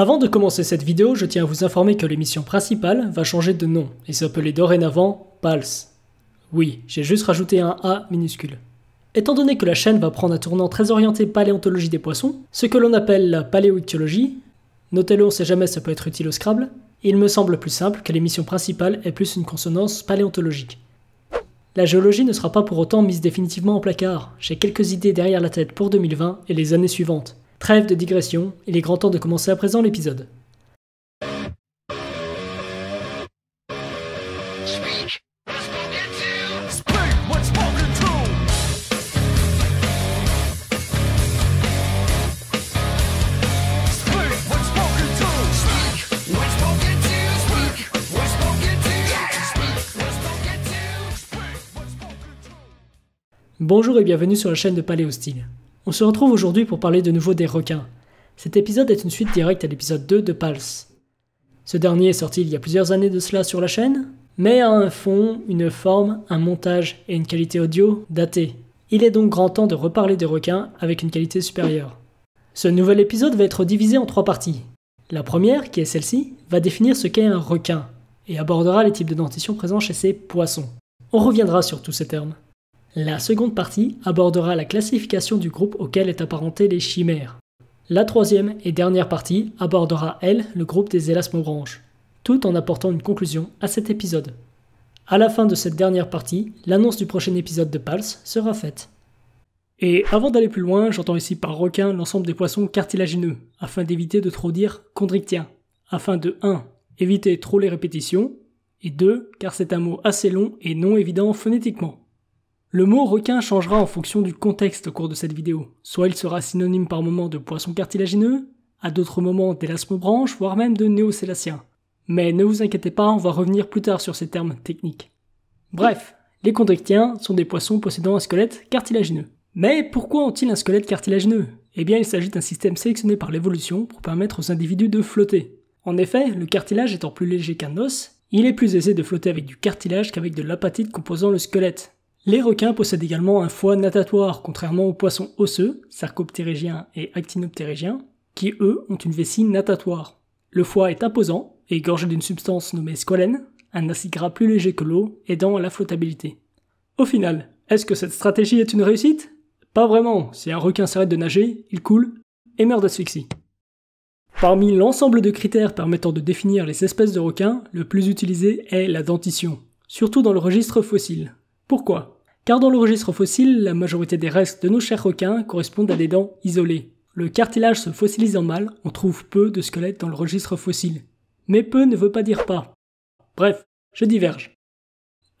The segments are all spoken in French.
Avant de commencer cette vidéo, je tiens à vous informer que l'émission principale va changer de nom et s'appeler dorénavant PALS. Oui, j'ai juste rajouté un A minuscule. Étant donné que la chaîne va prendre un tournant très orienté paléontologie des poissons, ce que l'on appelle la paléoictiologie, notez-le, on sait jamais, ça peut être utile au Scrabble, il me semble plus simple que l'émission principale ait plus une consonance paléontologique. La géologie ne sera pas pour autant mise définitivement en placard, j'ai quelques idées derrière la tête pour 2020 et les années suivantes. Trêve de digression, il est grand temps de commencer à présent l'épisode. Bonjour et bienvenue sur la chaîne de Palais Hostile. On se retrouve aujourd'hui pour parler de nouveau des requins. Cet épisode est une suite directe à l'épisode 2 de Pulse. Ce dernier est sorti il y a plusieurs années de cela sur la chaîne, mais a un fond, une forme, un montage et une qualité audio datée. Il est donc grand temps de reparler des requins avec une qualité supérieure. Ce nouvel épisode va être divisé en trois parties. La première, qui est celle-ci, va définir ce qu'est un requin et abordera les types de dentition présents chez ces poissons. On reviendra sur tous ces termes. La seconde partie abordera la classification du groupe auquel est apparentée les chimères. La troisième et dernière partie abordera, elle, le groupe des élasmobranches, tout en apportant une conclusion à cet épisode. À la fin de cette dernière partie, l'annonce du prochain épisode de Pulse sera faite. Et avant d'aller plus loin, j'entends ici par requin l'ensemble des poissons cartilagineux, afin d'éviter de trop dire chondrichtiens », afin de 1. éviter trop les répétitions, et 2. car c'est un mot assez long et non évident phonétiquement. Le mot requin changera en fonction du contexte au cours de cette vidéo. Soit il sera synonyme par moment de poisson cartilagineux, à d'autres moments d'élasmobranche, voire même de néocélacien. Mais ne vous inquiétez pas, on va revenir plus tard sur ces termes techniques. Bref, les chondrichtiens sont des poissons possédant un squelette cartilagineux. Mais pourquoi ont-ils un squelette cartilagineux Eh bien, il s'agit d'un système sélectionné par l'évolution pour permettre aux individus de flotter. En effet, le cartilage étant plus léger qu'un os, il est plus aisé de flotter avec du cartilage qu'avec de l'apatite composant le squelette, les requins possèdent également un foie natatoire, contrairement aux poissons osseux, sarcoptérygiens et actinoptérygiens, qui eux ont une vessie natatoire. Le foie est imposant et gorgé d'une substance nommée squalène, un acide gras plus léger que l'eau aidant à la flottabilité. Au final, est-ce que cette stratégie est une réussite Pas vraiment, si un requin s'arrête de nager, il coule et meurt d'asphyxie. Parmi l'ensemble de critères permettant de définir les espèces de requins, le plus utilisé est la dentition, surtout dans le registre fossile. Pourquoi car dans le registre fossile, la majorité des restes de nos chers requins correspondent à des dents isolées. Le cartilage se fossilise en mâle, on trouve peu de squelettes dans le registre fossile. Mais peu ne veut pas dire pas. Bref, je diverge.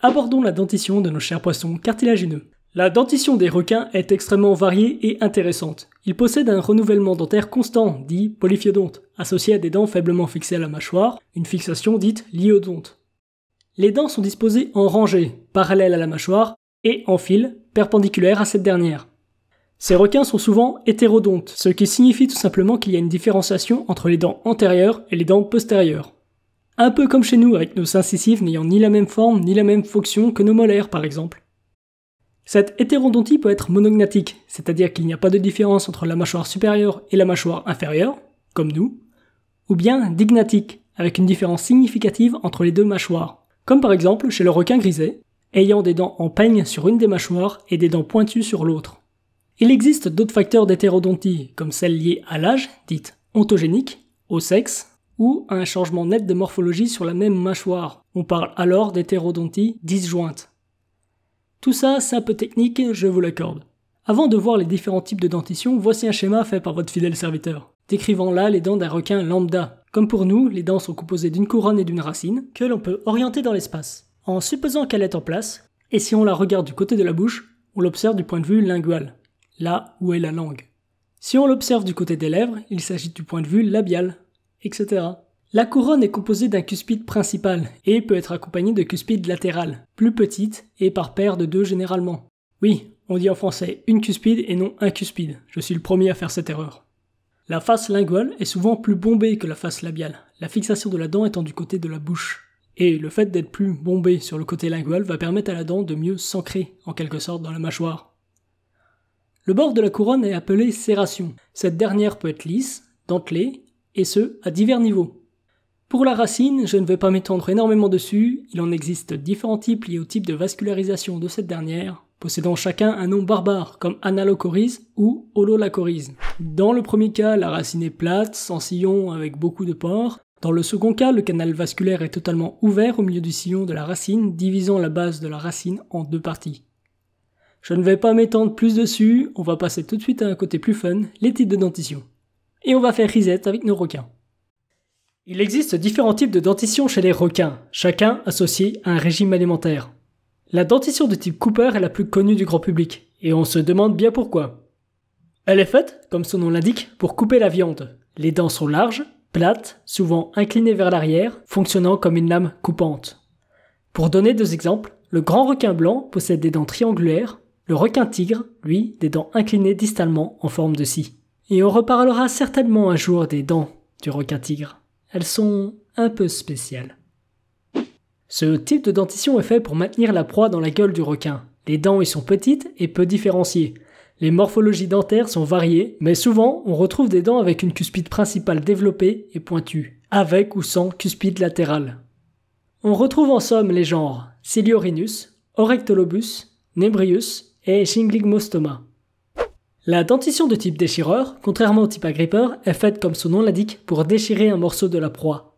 Abordons la dentition de nos chers poissons cartilagineux. La dentition des requins est extrêmement variée et intéressante. Ils possèdent un renouvellement dentaire constant, dit polyphiodonte, associé à des dents faiblement fixées à la mâchoire, une fixation dite liodonte. Les dents sont disposées en rangées, parallèles à la mâchoire, et en file perpendiculaire à cette dernière. Ces requins sont souvent hétérodontes, ce qui signifie tout simplement qu'il y a une différenciation entre les dents antérieures et les dents postérieures. Un peu comme chez nous avec nos incisives n'ayant ni la même forme ni la même fonction que nos molaires par exemple. Cette hétérodontie peut être monognatique, c'est-à-dire qu'il n'y a pas de différence entre la mâchoire supérieure et la mâchoire inférieure, comme nous, ou bien dignatique, avec une différence significative entre les deux mâchoires, comme par exemple chez le requin grisé, ayant des dents en peigne sur une des mâchoires et des dents pointues sur l'autre. Il existe d'autres facteurs d'hétérodontie, comme celles liées à l'âge, dites ontogéniques, au sexe, ou à un changement net de morphologie sur la même mâchoire. On parle alors d'hétérodontie disjointe. Tout ça, c'est un peu technique, je vous l'accorde. Avant de voir les différents types de dentition, voici un schéma fait par votre fidèle serviteur, décrivant là les dents d'un requin lambda. Comme pour nous, les dents sont composées d'une couronne et d'une racine, que l'on peut orienter dans l'espace en supposant qu'elle est en place, et si on la regarde du côté de la bouche, on l'observe du point de vue lingual, là où est la langue. Si on l'observe du côté des lèvres, il s'agit du point de vue labial, etc. La couronne est composée d'un cuspide principal et peut être accompagnée de cuspides latérales, plus petites et par paire de deux généralement. Oui, on dit en français une cuspide et non un cuspide, je suis le premier à faire cette erreur. La face linguale est souvent plus bombée que la face labiale, la fixation de la dent étant du côté de la bouche. Et le fait d'être plus bombé sur le côté lingual va permettre à la dent de mieux s'ancrer, en quelque sorte, dans la mâchoire. Le bord de la couronne est appelé serration. Cette dernière peut être lisse, dentelée, et ce, à divers niveaux. Pour la racine, je ne vais pas m'étendre énormément dessus, il en existe différents types liés au type de vascularisation de cette dernière, possédant chacun un nom barbare, comme analocorise ou hololacoris. Dans le premier cas, la racine est plate, sans sillon, avec beaucoup de pores, dans le second cas, le canal vasculaire est totalement ouvert au milieu du sillon de la racine, divisant la base de la racine en deux parties. Je ne vais pas m'étendre plus dessus, on va passer tout de suite à un côté plus fun, les types de dentition. Et on va faire risette avec nos requins. Il existe différents types de dentition chez les requins, chacun associé à un régime alimentaire. La dentition de type Cooper est la plus connue du grand public, et on se demande bien pourquoi. Elle est faite, comme son nom l'indique, pour couper la viande. Les dents sont larges, plate, souvent inclinées vers l'arrière, fonctionnant comme une lame coupante. Pour donner deux exemples, le grand requin blanc possède des dents triangulaires, le requin tigre, lui, des dents inclinées distalement en forme de scie. Et on reparlera certainement un jour des dents du requin tigre. Elles sont un peu spéciales. Ce type de dentition est fait pour maintenir la proie dans la gueule du requin. Les dents y sont petites et peu différenciées, les morphologies dentaires sont variées, mais souvent on retrouve des dents avec une cuspide principale développée et pointue, avec ou sans cuspide latérale. On retrouve en somme les genres Ciliorinus, Orectolobus, Nebrius et Shingligmostoma. La dentition de type déchireur, contrairement au type agrippeur, est faite comme son nom l'indique pour déchirer un morceau de la proie.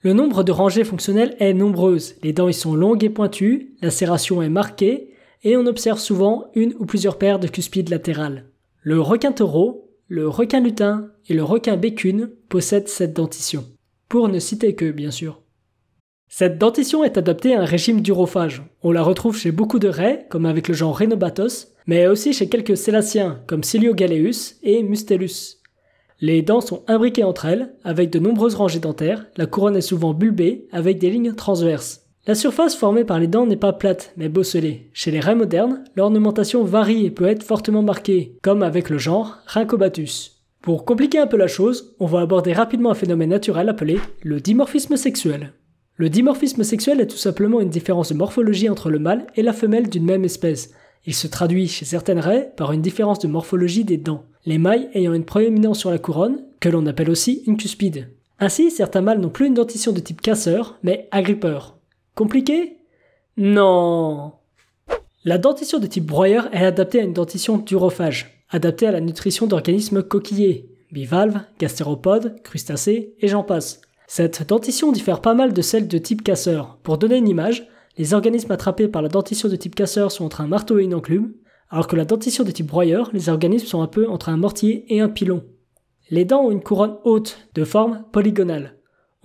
Le nombre de rangées fonctionnelles est nombreuse, les dents y sont longues et pointues, la serration est marquée, et on observe souvent une ou plusieurs paires de cuspides latérales. Le requin taureau, le requin lutin et le requin bécune possèdent cette dentition, pour ne citer que bien sûr. Cette dentition est adaptée à un régime d'urophage. On la retrouve chez beaucoup de raies, comme avec le genre Rhinobatos, mais aussi chez quelques célaciens, comme Ciliogaleus et Mustellus. Les dents sont imbriquées entre elles, avec de nombreuses rangées dentaires, la couronne est souvent bulbée, avec des lignes transverses. La surface formée par les dents n'est pas plate, mais bosselée. Chez les raies modernes, l'ornementation varie et peut être fortement marquée, comme avec le genre Rhynchobatus. Pour compliquer un peu la chose, on va aborder rapidement un phénomène naturel appelé le dimorphisme sexuel. Le dimorphisme sexuel est tout simplement une différence de morphologie entre le mâle et la femelle d'une même espèce. Il se traduit chez certaines raies par une différence de morphologie des dents, les mailles ayant une proéminence sur la couronne, que l'on appelle aussi une cuspide. Ainsi, certains mâles n'ont plus une dentition de type casseur, mais agrippeur. Compliqué Non La dentition de type broyeur est adaptée à une dentition durophage, adaptée à la nutrition d'organismes coquillés, bivalves, gastéropodes, crustacés et j'en passe. Cette dentition diffère pas mal de celle de type casseur. Pour donner une image, les organismes attrapés par la dentition de type casseur sont entre un marteau et une enclume, alors que la dentition de type broyeur, les organismes sont un peu entre un mortier et un pilon. Les dents ont une couronne haute, de forme polygonale.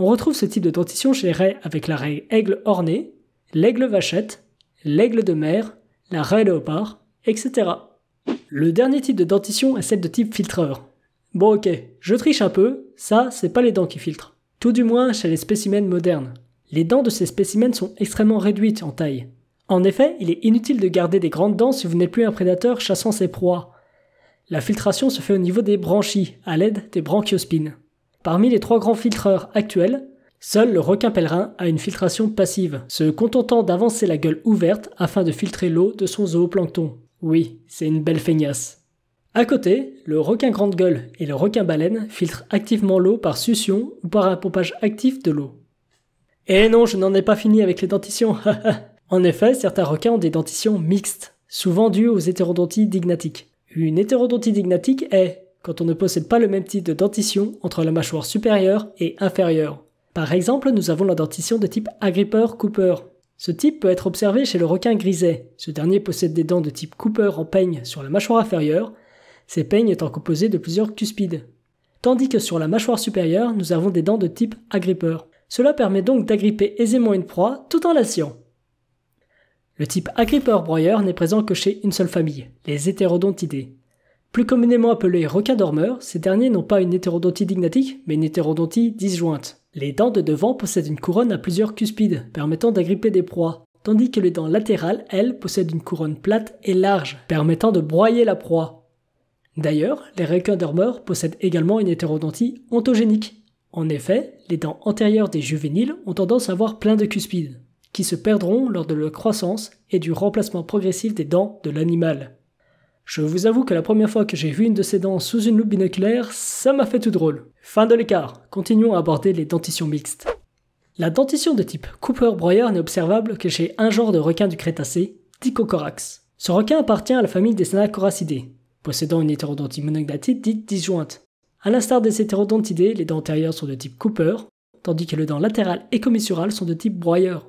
On retrouve ce type de dentition chez les raies avec la raie aigle ornée, l'aigle vachette, l'aigle de mer, la raie léopard, etc. Le dernier type de dentition est celle de type filtreur. Bon ok, je triche un peu, ça c'est pas les dents qui filtrent. Tout du moins chez les spécimens modernes. Les dents de ces spécimens sont extrêmement réduites en taille. En effet, il est inutile de garder des grandes dents si vous n'êtes plus un prédateur chassant ses proies. La filtration se fait au niveau des branchies, à l'aide des branchiospines. Parmi les trois grands filtreurs actuels, seul le requin pèlerin a une filtration passive, se contentant d'avancer la gueule ouverte afin de filtrer l'eau de son zooplancton. Oui, c'est une belle feignasse. À côté, le requin grande gueule et le requin baleine filtrent activement l'eau par succion ou par un pompage actif de l'eau. Eh non, je n'en ai pas fini avec les dentitions. en effet, certains requins ont des dentitions mixtes, souvent dues aux hétérodonties dignatiques. Une hétérodontie dignatique est, quand on ne possède pas le même type de dentition entre la mâchoire supérieure et inférieure. Par exemple, nous avons la dentition de type Agripper-Cooper. Ce type peut être observé chez le requin griset. Ce dernier possède des dents de type Cooper en peigne sur la mâchoire inférieure, ces peignes étant composées de plusieurs cuspides. Tandis que sur la mâchoire supérieure, nous avons des dents de type Agripper. Cela permet donc d'agripper aisément une proie tout en la sciant. Le type Agripper broyeur n'est présent que chez une seule famille, les hétérodontidés. Plus communément appelés requins dormeurs, ces derniers n'ont pas une hétérodontie dignatique, mais une hétérodontie disjointe. Les dents de devant possèdent une couronne à plusieurs cuspides, permettant d'agripper des proies, tandis que les dents latérales, elles, possèdent une couronne plate et large, permettant de broyer la proie. D'ailleurs, les requins dormeurs possèdent également une hétérodontie ontogénique. En effet, les dents antérieures des juvéniles ont tendance à avoir plein de cuspides, qui se perdront lors de leur croissance et du remplacement progressif des dents de l'animal. Je vous avoue que la première fois que j'ai vu une de ces dents sous une loupe binoculaire, ça m'a fait tout drôle. Fin de l'écart, continuons à aborder les dentitions mixtes. La dentition de type cooper broyer n'est observable que chez un genre de requin du Crétacé, Dicocorax. Ce requin appartient à la famille des Snacoracidés, possédant une hétérodontie monognatite dite disjointe. À l'instar des hétérodontidés, les dents antérieures sont de type Cooper, tandis que les dents latérales et commissurales sont de type Broyer.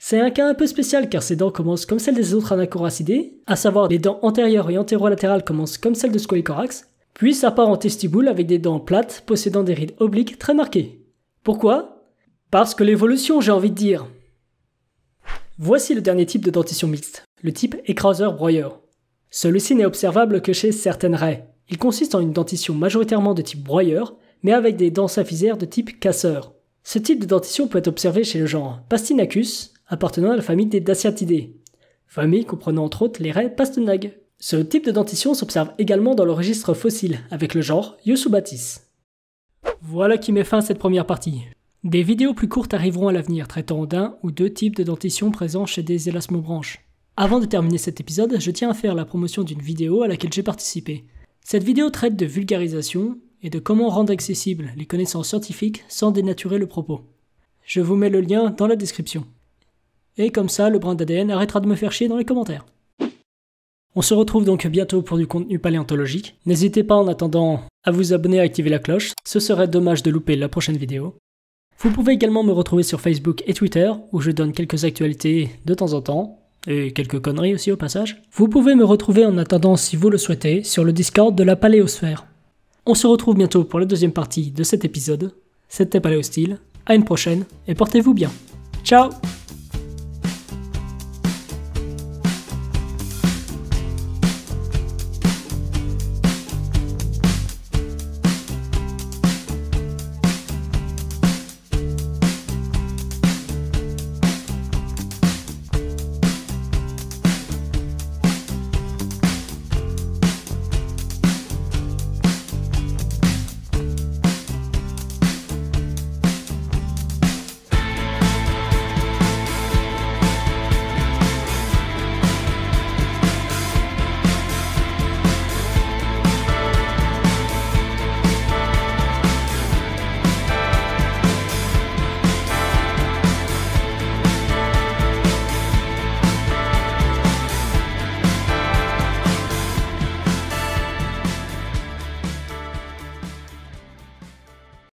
C'est un cas un peu spécial car ses dents commencent comme celles des autres anachoracidés, à savoir les dents antérieures et antérolatérales commencent comme celles de Squalicorax, puis ça part en testibule avec des dents plates possédant des rides obliques très marquées. Pourquoi Parce que l'évolution, j'ai envie de dire. Voici le dernier type de dentition mixte, le type écraseur-broyeur. Celui-ci n'est observable que chez certaines raies. Il consiste en une dentition majoritairement de type broyeur, mais avec des dents saphisaires de type casseur. Ce type de dentition peut être observé chez le genre Pastinacus, appartenant à la famille des Daciatidae, famille comprenant entre autres les raies pastenag. Ce type de dentition s'observe également dans le registre fossile avec le genre Yosubatis. Voilà qui met fin à cette première partie. Des vidéos plus courtes arriveront à l'avenir traitant d'un ou deux types de dentition présents chez des élasmobranches. Avant de terminer cet épisode, je tiens à faire la promotion d'une vidéo à laquelle j'ai participé. Cette vidéo traite de vulgarisation et de comment rendre accessibles les connaissances scientifiques sans dénaturer le propos. Je vous mets le lien dans la description et comme ça le brin d'ADN arrêtera de me faire chier dans les commentaires. On se retrouve donc bientôt pour du contenu paléontologique. N'hésitez pas en attendant à vous abonner, à activer la cloche, ce serait dommage de louper la prochaine vidéo. Vous pouvez également me retrouver sur Facebook et Twitter, où je donne quelques actualités de temps en temps, et quelques conneries aussi au passage. Vous pouvez me retrouver en attendant, si vous le souhaitez, sur le Discord de la Paléosphère. On se retrouve bientôt pour la deuxième partie de cet épisode. C'était Paléostyle, à une prochaine, et portez-vous bien. Ciao